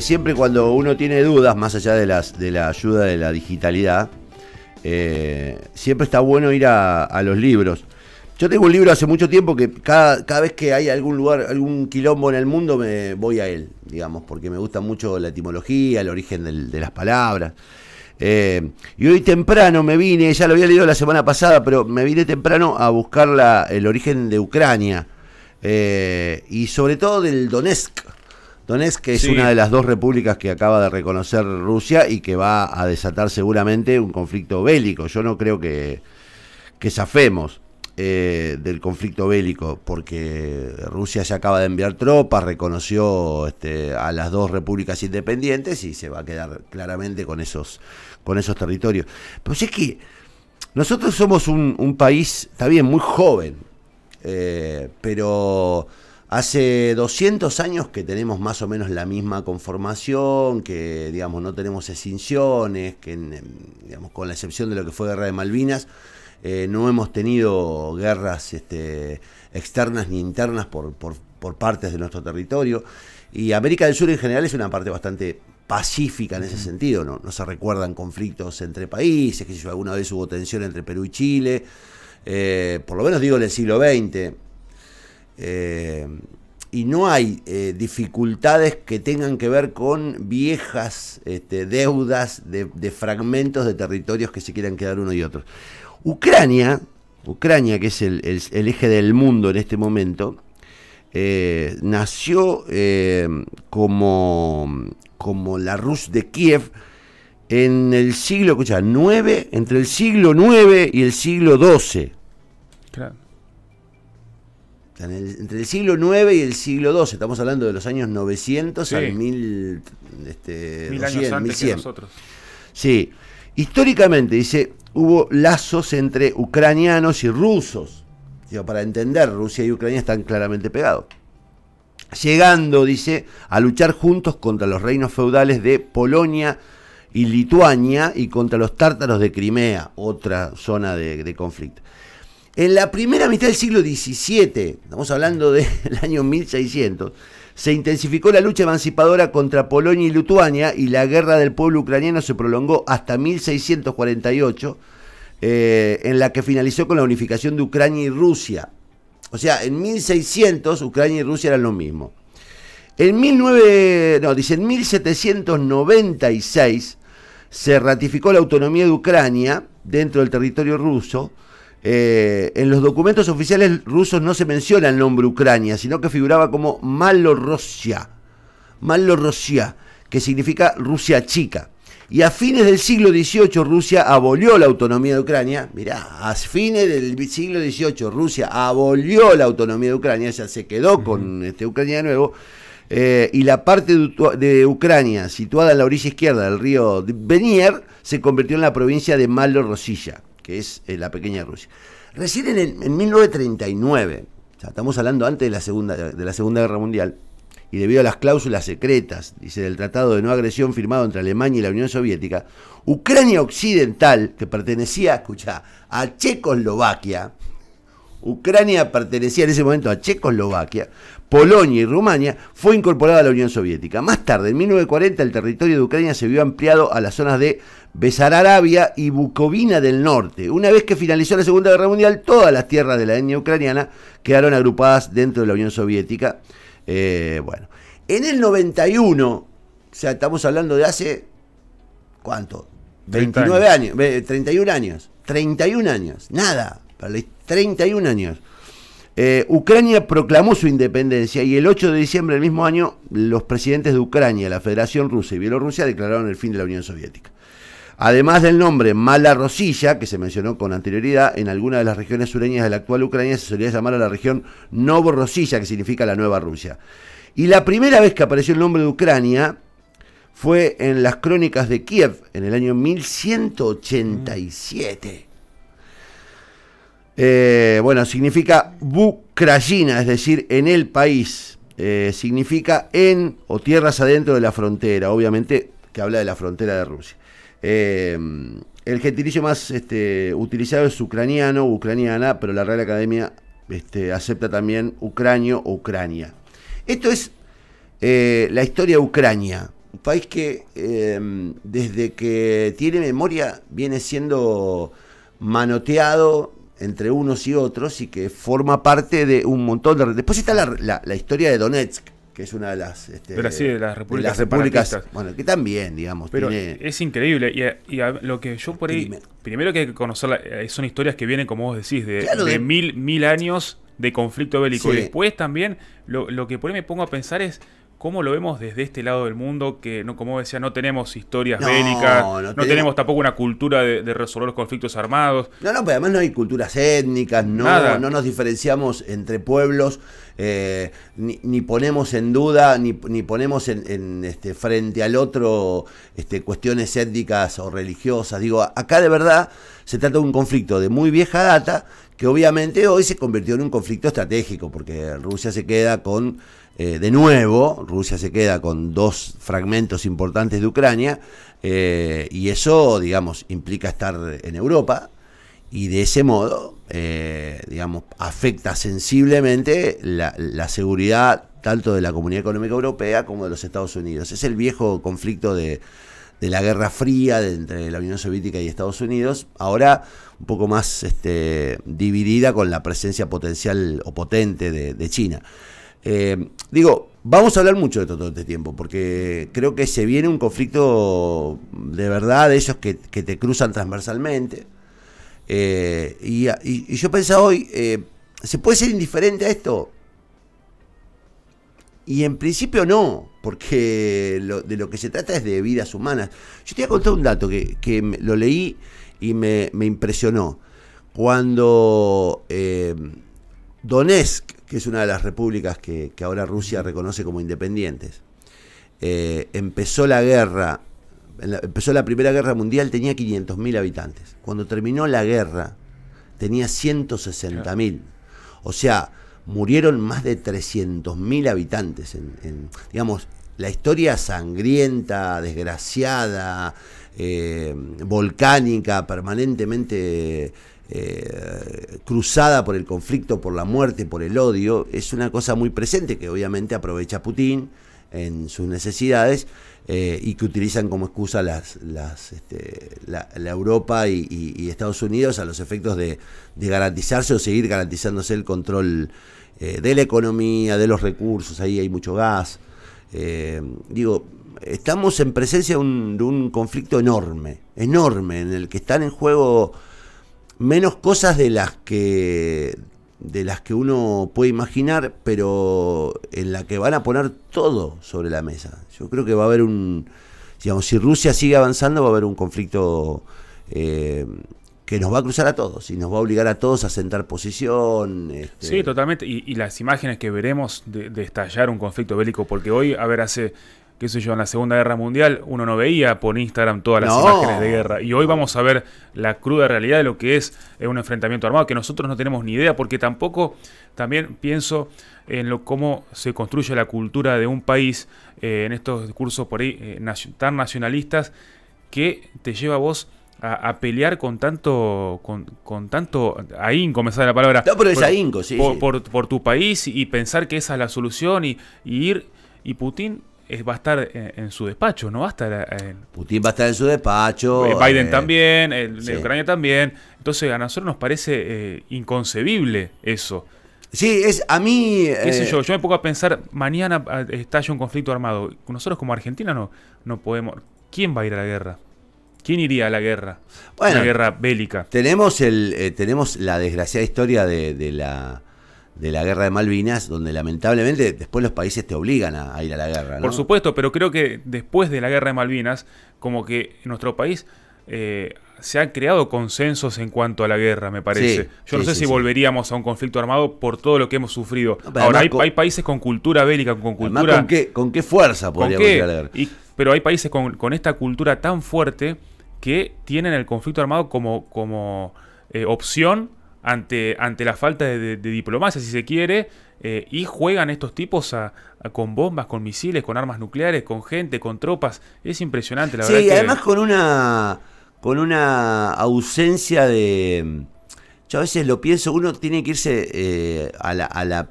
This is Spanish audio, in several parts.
siempre cuando uno tiene dudas, más allá de, las, de la ayuda de la digitalidad, eh, siempre está bueno ir a, los libros. Yo tengo un libro hace mucho tiempo que cada, vez que hay algún lugar, algún quilombo en el mundo, me voy a él, digamos, porque me gusta mucho la etimología, el origen de las palabras. Eh, y hoy temprano me vine, ya lo había leído la semana pasada, pero me vine temprano a buscar el origen de Ucrania eh, y sobre todo del Donetsk Donetsk, que es una de las dos repúblicas que acaba de reconocer Rusia y que va a desatar seguramente un conflicto bélico. Yo no creo que, que zafemos eh, del conflicto bélico, porque Rusia ya acaba de enviar tropas, reconoció este, a las dos repúblicas independientes y se va a quedar claramente con esos, con esos territorios. Pero pues es que nosotros somos un, país, está bien, muy joven, eh, pero Hace 200 años que tenemos más o menos la misma conformación, que digamos no tenemos extinciones, que digamos, con la excepción de lo que fue Guerra de Malvinas, eh, no hemos tenido guerras este, externas ni internas por, partes de nuestro territorio. Y América del Sur en general es una parte bastante pacífica en ese sentido, ¿no? se recuerdan conflictos entre países, que si alguna vez hubo tensión entre Perú y Chile, eh, por lo menos digo en el siglo XX. Eh, y no hay eh, dificultades que tengan que ver con viejas este, deudas de, fragmentos de territorios que se quieran quedar uno y otro. Ucrania, Ucrania que es el, eje del mundo en este momento, eh, nació como, como la Rus de Kiev en el siglo, escucha, 9, entre el siglo 9 y el siglo 12. Claro entre el siglo IX y el siglo XII, estamos hablando de los años 900 al 1000, este, Mil años antes Que nosotros. Sí, históricamente, dice, hubo lazos entre ucranianos y rusos. para entender, Rusia y Ucrania están claramente pegados. Llegando, dice, a luchar juntos contra los reinos feudales de Polonia y Lituania y contra los tártaros de Crimea, otra zona de conflicto. En la primera mitad del siglo XVII, estamos hablando del año 1600, se intensificó la lucha emancipadora contra Polonia y Lituania y la guerra del pueblo ucraniano se prolongó hasta 1648, eh, en la que finalizó con la unificación de Ucrania y Rusia. O sea, en 1600 Ucrania y Rusia eran lo mismo. En, 19, no, dice, en 1796 se ratificó la autonomía de Ucrania dentro del territorio ruso eh, en los documentos oficiales rusos no se menciona el nombre Ucrania, sino que figuraba como Malorossia, Malorossia, que significa Rusia chica. Y a fines del siglo XVIII Rusia abolió la autonomía de Ucrania. Mirá, a fines del siglo XVIII Rusia abolió la autonomía de Ucrania, ya se quedó con este, Ucrania de nuevo. Eh, y la parte de, Ucrania situada en la orilla izquierda del río Venier se convirtió en la provincia de Malorossia que es eh, la pequeña Rusia. Recién en, 1939, estamos hablando antes de la, segunda, de la Segunda Guerra Mundial, y debido a las cláusulas secretas, dice, del Tratado de No Agresión firmado entre Alemania y la Unión Soviética, Ucrania Occidental, que pertenecía, escucha, a Checoslovaquia, Ucrania pertenecía en ese momento a Checoslovaquia, Polonia y Rumania, fue incorporada a la Unión Soviética. Más tarde, en 1940, el territorio de Ucrania se vio ampliado a las zonas de Besarabia y Bucovina del Norte. Una vez que finalizó la Segunda Guerra Mundial, todas las tierras de la etnia ucraniana quedaron agrupadas dentro de la Unión Soviética. Eh, bueno, en el 91, o sea, estamos hablando de hace, ¿cuánto? 29 años, 31 años, 31 años, nada, 31 años. Eh, Ucrania proclamó su independencia y el 8 de diciembre del mismo año los presidentes de Ucrania, la Federación Rusa y Bielorrusia declararon el fin de la Unión Soviética. Además del nombre Mala Rosilla, que se mencionó con anterioridad, en algunas de las regiones sureñas de la actual Ucrania se solía llamar a la región Novorosilla, que significa la Nueva Rusia. Y la primera vez que apareció el nombre de Ucrania fue en las crónicas de Kiev en el año 1187. Eh, bueno, significa Bucrayina, es decir, en el país. Eh, significa en o tierras adentro de la frontera, obviamente que habla de la frontera de Rusia. Eh, el gentilicio más este, utilizado es ucraniano ucraniana, pero la Real Academia este, acepta también ucranio o Ucrania. Esto es la historia de Ucrania, un país que em, desde que tiene memoria viene siendo manoteado, entre unos y otros y que forma parte de un montón de... Después está la, la, historia de Donetsk, que es una de las... Este, de las repúblicas. bueno, que también, digamos. Pero es increíble. Y, lo que yo por ahí... Primero que hay que conocer, eh, son historias que vienen, como vos decís, de, mil, mil años de conflicto bélico. Y después también, lo, lo que por ahí me pongo a pensar es ¿Cómo lo vemos desde este lado del mundo? Que, no, como decía, no tenemos historias bélicas, no, tenemos... tampoco una cultura de, resolver los conflictos armados. No, no, además no hay culturas étnicas, no, no nos diferenciamos entre pueblos, eh, ni, ponemos en duda, ni, ponemos en, este, frente al otro este, cuestiones étnicas o religiosas. Digo, acá de verdad se trata de un conflicto de muy vieja data que obviamente hoy se convirtió en un conflicto estratégico, porque Rusia se queda con eh, de nuevo, Rusia se queda con dos fragmentos importantes de Ucrania eh, y eso, digamos, implica estar en Europa y de ese modo, eh, digamos, afecta sensiblemente la, seguridad tanto de la Comunidad Económica Europea como de los Estados Unidos. Es el viejo conflicto de, la Guerra Fría entre la Unión Soviética y Estados Unidos, ahora un poco más este, dividida con la presencia potencial o potente de China. Eh, digo, vamos a hablar mucho de todo este tiempo, porque creo que se viene un conflicto de verdad de esos que, te cruzan transversalmente. Eh, y, yo pensaba hoy, eh, ¿se puede ser indiferente a esto? Y en principio no, porque de lo que se trata es de vidas humanas. Yo te voy a contar un dato que, lo leí y me, impresionó. Cuando Donetsk, que es una de las repúblicas que, ahora Rusia reconoce como independientes, eh, empezó la guerra, empezó la Primera Guerra Mundial, tenía 500.000 habitantes. Cuando terminó la guerra, tenía 160.000. O sea, murieron más de 300.000 habitantes. En, digamos, la historia sangrienta, desgraciada, eh, volcánica, permanentemente eh, cruzada por el conflicto, por la muerte, por el odio, es una cosa muy presente que obviamente aprovecha Putin en sus necesidades eh, y que utilizan como excusa las, las este, la, Europa y, Estados Unidos a los efectos de, garantizarse o seguir garantizándose el control eh, de la economía, de los recursos, ahí hay mucho gas. digo, estamos en presencia de un, de un conflicto enorme, enorme, en el que están en juego menos cosas de las que de las que uno puede imaginar, pero en la que van a poner todo sobre la mesa. Yo creo que va a haber un, digamos, si Rusia sigue avanzando va a haber un conflicto eh, que nos va a cruzar a todos y nos va a obligar a todos a sentar posición. Este sí, totalmente. Y, las imágenes que veremos de, estallar un conflicto bélico, porque hoy, a ver, hace qué sé yo, en la Segunda Guerra Mundial uno no veía por Instagram todas las imágenes de guerra. Y hoy vamos a ver la cruda realidad de lo que es eh, un enfrentamiento armado, que nosotros no tenemos ni idea, porque tampoco también pienso en lo, cómo se construye la cultura de un país eh, en estos discursos por ahí eh, tan nacionalistas que te lleva a vos a, pelear con tanto con, tanto ahínco, me sale la palabra. No, por, sí por, por, tu país y pensar que esa es la solución y ir. Y Putin va a estar eh, en, su despacho, no va a estar. Eh, en, Putin va a estar en su despacho. Eh, Biden también, el, Ucrania también. Entonces a nosotros nos parece inconcebible eso. Sí, es a mí. ¿Qué sé yo? Yo me pongo a pensar, mañana ah, estalla un conflicto armado. Nosotros como Argentina no, no podemos. ¿Quién va a ir a la guerra? ¿Quién iría a la guerra? Bueno, una guerra bélica. Tenemos el, tenemos la desgraciada historia de la de la guerra de Malvinas, donde lamentablemente después los países te obligan a, ir a la guerra. Por supuesto, pero creo que después de la guerra de Malvinas, como que en nuestro país eh, se han creado consensos en cuanto a la guerra, me parece. Yo no sé si volveríamos a un conflicto armado por todo lo que hemos sufrido. Ahora, hay, países con cultura bélica, con cultura... Con qué, con qué, fuerza podríamos a la pero hay países con, esta cultura tan fuerte que tienen el conflicto armado como, como eh, opción ante, ante la falta de, diplomacia, si se quiere, eh, y juegan estos tipos con bombas, con misiles, con armas nucleares, con gente, con tropas. Es impresionante, la verdad. Sí, además con una con una ausencia de. Yo a veces lo pienso, uno tiene que irse eh, a la, a la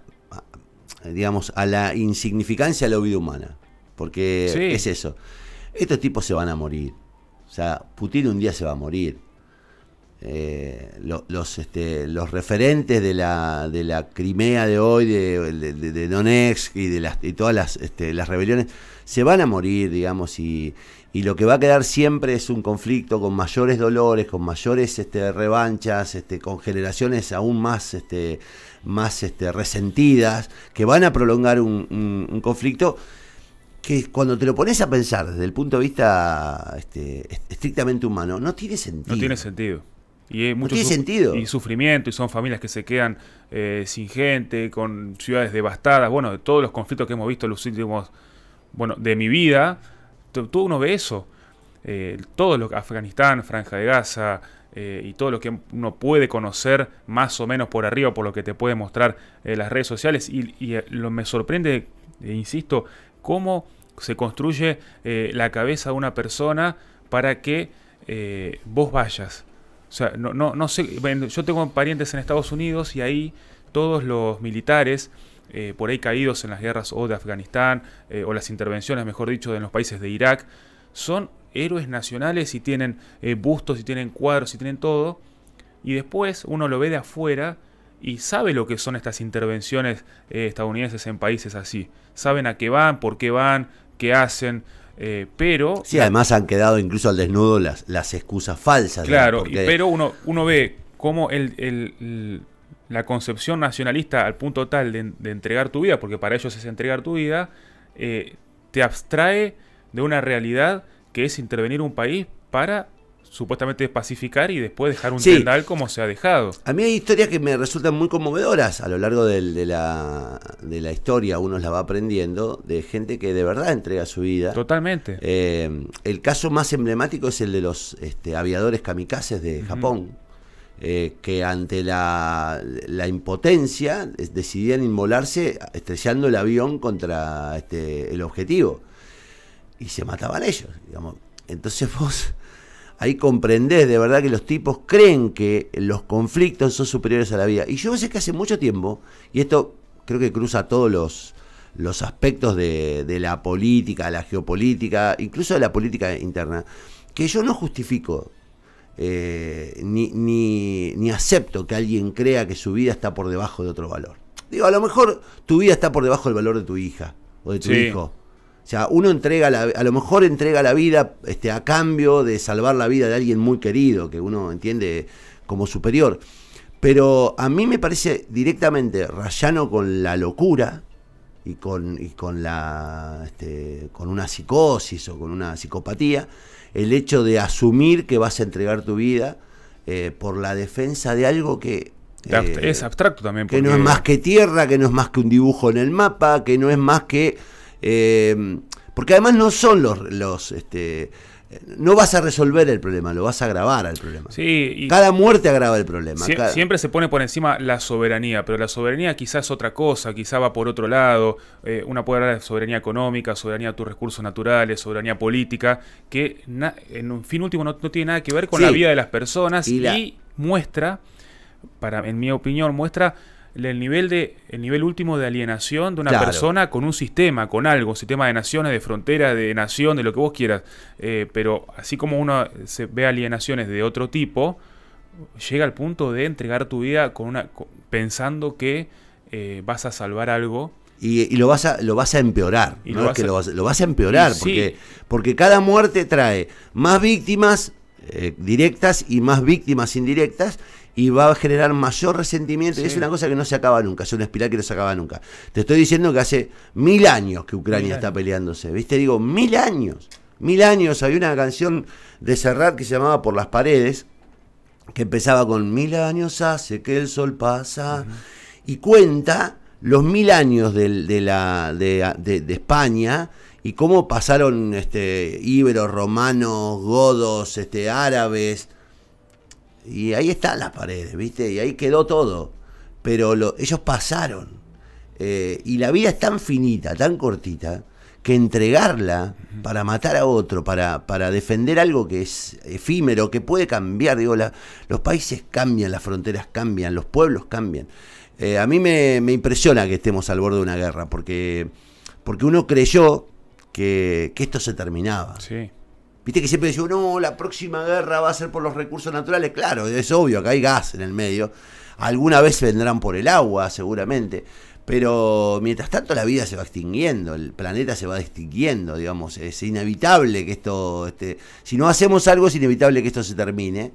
digamos, a la insignificancia de la vida humana. Porque es eso. Estos tipos se van a morir. O sea, Putin un día se va a morir eh, los, este, los referentes de la, de la Crimea de hoy, de, de, Donetsk y de las, y todas las, este, las rebeliones, se van a morir, digamos, y, y lo que va a quedar siempre es un conflicto con mayores dolores, con mayores este, revanchas, este, con generaciones aún más, este, más este, resentidas, que van a prolongar un, conflicto que cuando te lo pones a pensar desde el punto de vista este, estrictamente humano, no tiene sentido. No tiene sentido. Y mucho Y sufrimiento, y son familias que se quedan eh, sin gente, con ciudades devastadas. Bueno, de todos los conflictos que hemos visto en los últimos. Bueno, de mi vida, todo uno ve eso. Eh, todo lo que Afganistán, Franja de Gaza eh, y todo lo que uno puede conocer más o menos por arriba, por lo que te puede mostrar las redes sociales. Y, y lo, me sorprende, e insisto, cómo se construye la cabeza de una persona para que vos vayas o sea, no, no, no sé, yo tengo parientes en Estados Unidos y ahí todos los militares eh, por ahí caídos en las guerras o de Afganistán eh, o las intervenciones, mejor dicho, de los países de Irak, son héroes nacionales y tienen eh, bustos y tienen cuadros y tienen todo. Y después uno lo ve de afuera y sabe lo que son estas intervenciones estadounidenses en países así. Saben a qué van, por qué van, qué hacen. Eh, pero. Sí, además han quedado incluso al desnudo las, las excusas falsas. Claro, pero uno, uno ve cómo la concepción nacionalista al punto tal de, entregar tu vida, porque para ellos es entregar tu vida, eh, te abstrae de una realidad que es intervenir un país para supuestamente pacificar y después dejar un final tendal como se ha dejado. A mí hay historias que me resultan muy conmovedoras a lo largo de, la, historia, uno la va aprendiendo, de gente que de verdad entrega su vida. Totalmente. Eh, el caso más emblemático es el de los este, aviadores kamikazes de Japón, eh, que ante la, impotencia eh, decidían inmolarse estrellando el avión contra este, el objetivo. Y se mataban ellos, Entonces vos ahí comprendés de verdad que los tipos creen que los conflictos son superiores a la vida. Y yo sé que hace mucho tiempo, y esto creo que cruza todos los, los aspectos de, la política, la geopolítica, incluso de la política interna, que yo no justifico eh, ni, ni, acepto que alguien crea que su vida está por debajo de otro valor. Digo, a lo mejor tu vida está por debajo del valor de tu hija o de tu hijo. O sea, uno entrega, la, a lo mejor entrega la vida este, a cambio de salvar la vida de alguien muy querido, que uno entiende como superior. Pero a mí me parece directamente rayano con la locura y con, con, la, este, con una psicosis o con una psicopatía el hecho de asumir que vas a entregar tu vida eh, por la defensa de algo que... Eh, es abstracto también. Porque... Que no es más que tierra, que no es más que un dibujo en el mapa, que no es más que Em, porque además no son los, este, no vas a resolver el problema, lo vas a agravar al problema. Sí, cada muerte agrava el problema. Siempre se pone por encima la soberanía, pero la soberanía quizás es otra cosa, quizás va por otro lado. Eh, una puede hablar de soberanía económica, soberanía de tus recursos naturales, soberanía política, que en fin último no, tiene nada que ver con la vida de las personas y, y muestra, para, en mi opinión, muestra el nivel de el nivel último de alienación de una persona con un sistema, con algo, sistema de naciones, de frontera, de nación, de lo que vos quieras. Eh, pero así como uno eh, se ve alienaciones de otro tipo, llega al punto de entregar tu vida con una pensando que eh, vas a salvar algo. Y, lo vas a lo vas a empeorar, lo, vas que a... Lo, vas, a empeorar porque porque cada muerte trae más víctimas directas y más víctimas indirectas y va a generar mayor resentimiento. Y es una cosa que no se acaba nunca, es una espiral que no se acaba nunca. Te estoy diciendo que hace mil años que Ucrania está peleándose, ¿viste? Digo, mil años. Mil años. Había una canción de Serrat que se llamaba Por las paredes, que empezaba con mil años hace que el sol pasa, y cuenta los mil años de, la, España y cómo pasaron este, íberos, romanos, godos, este, árabes, y ahí están las paredes, ¿viste? Y ahí quedó todo. Pero lo, ellos pasaron. Eh, y la vida es tan finita, tan cortita, que entregarla para matar a otro, para, para defender algo que es efímero, que puede cambiar. Digo, los países cambian, las fronteras cambian, los pueblos cambian. Eh, a mí me, impresiona que estemos al borde de una guerra, porque, porque uno creyó que, que esto se terminaba. Sí. Viste que siempre decimos, no, la próxima guerra va a ser por los recursos naturales. Claro, es obvio, acá hay gas en el medio. Alguna vez vendrán por el agua, seguramente. Pero mientras tanto la vida se va extinguiendo, el planeta se va extinguiendo, digamos, es inevitable que esto, este, si no hacemos algo es inevitable que esto se termine.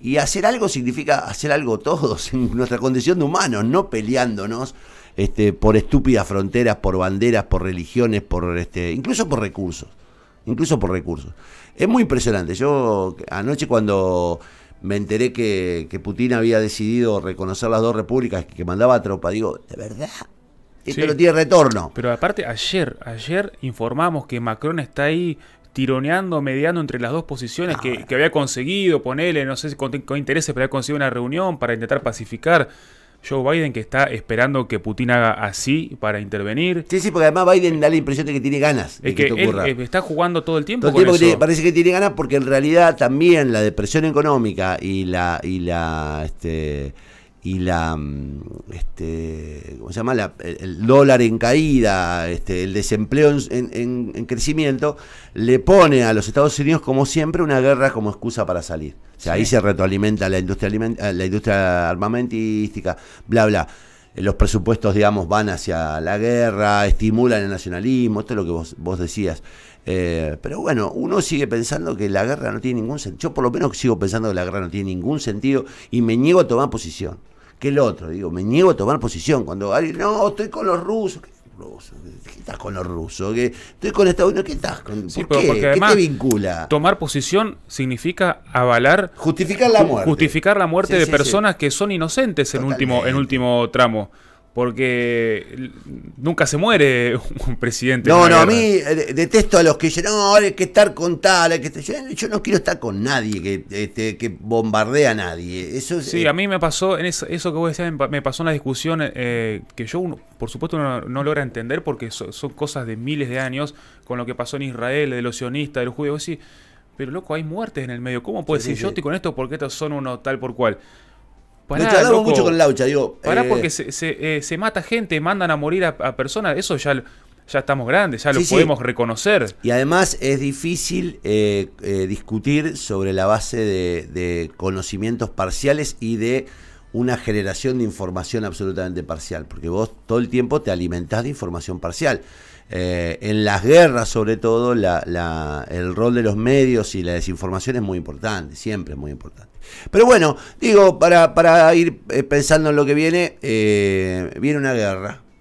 Y hacer algo significa hacer algo todos en nuestra condición de humanos, no peleándonos este, por estúpidas fronteras, por banderas, por religiones, por este, incluso por recursos incluso por recursos. Es muy impresionante. Yo anoche cuando me enteré que, Putin había decidido reconocer las dos repúblicas que mandaba a tropa, digo, ¿de verdad? Esto no tiene retorno. Pero aparte, ayer, ayer informamos que Macron está ahí tironeando, mediando entre las dos posiciones que, ah. había conseguido, ponerle, no sé si con, con intereses, pero había conseguido una reunión para intentar pacificar. Joe Biden que está esperando que Putin haga así para intervenir. Sí, sí, porque además Biden da la impresión de que tiene ganas de que, esto ocurra. Eh, está jugando todo el tiempo. parece que tiene ganas porque en realidad también la depresión económica y la y la este, y la mm, este, ¿cómo se llama? el dólar en caída, este, el desempleo en, crecimiento, le pone a los Estados Unidos como siempre una guerra como excusa para salir. O sea, ahí se retroalimenta la industria eh, la industria armamentística, bla bla. Eh, los presupuestos, digamos, van hacia la guerra, estimulan el nacionalismo, esto es lo que vos, decías. Eh, pero bueno, uno sigue pensando que la guerra no tiene ningún sentido. Yo por lo menos sigo pensando que la guerra no tiene ningún sentido y me niego a tomar posición que el otro. Digo, me niego a tomar posición. Cuando alguien, no, estoy con los rusos. ¿Qué estás con los rusos? ¿Qué? Estoy con Estados Unidos. ¿Qué estás con ¿por qué? ¿Qué te vincula? Tomar posición significa avalar. Justificar la muerte. Justificar la muerte de personas que son inocentes en último, en último tramo. Porque nunca se muere un presidente. No, no, a mí eh, detesto a los que dicen, no, hay que estar con tal, que Yo, no quiero estar con nadie que, este, que bombardea a nadie. sí, eh, a mí me pasó, en eso, que vos decías, me pasó una discusión eh, que yo, por supuesto, no, no logra entender porque son cosas de miles de años con lo que pasó en Israel, de los sionistas, de los judíos. Sí, pero loco, hay muertes en el medio. ¿Cómo puedes ser? decir yo estoy con esto porque estos son uno tal por cual? Pará, pues mucho con Laucha, digo. porque eh, eh, se, mata gente, mandan a morir a, personas, eso ya, ya estamos grandes, ya lo podemos reconocer. Y además es difícil eh, discutir sobre la base de, conocimientos parciales y de una generación de información absolutamente parcial, porque vos todo el tiempo te alimentás de información parcial. en las guerras, sobre todo, el rol de los medios y la desinformación es muy importante, siempre es muy importante. Pero bueno, digo, para, para ir eh, pensando en lo que viene, eh, viene una guerra.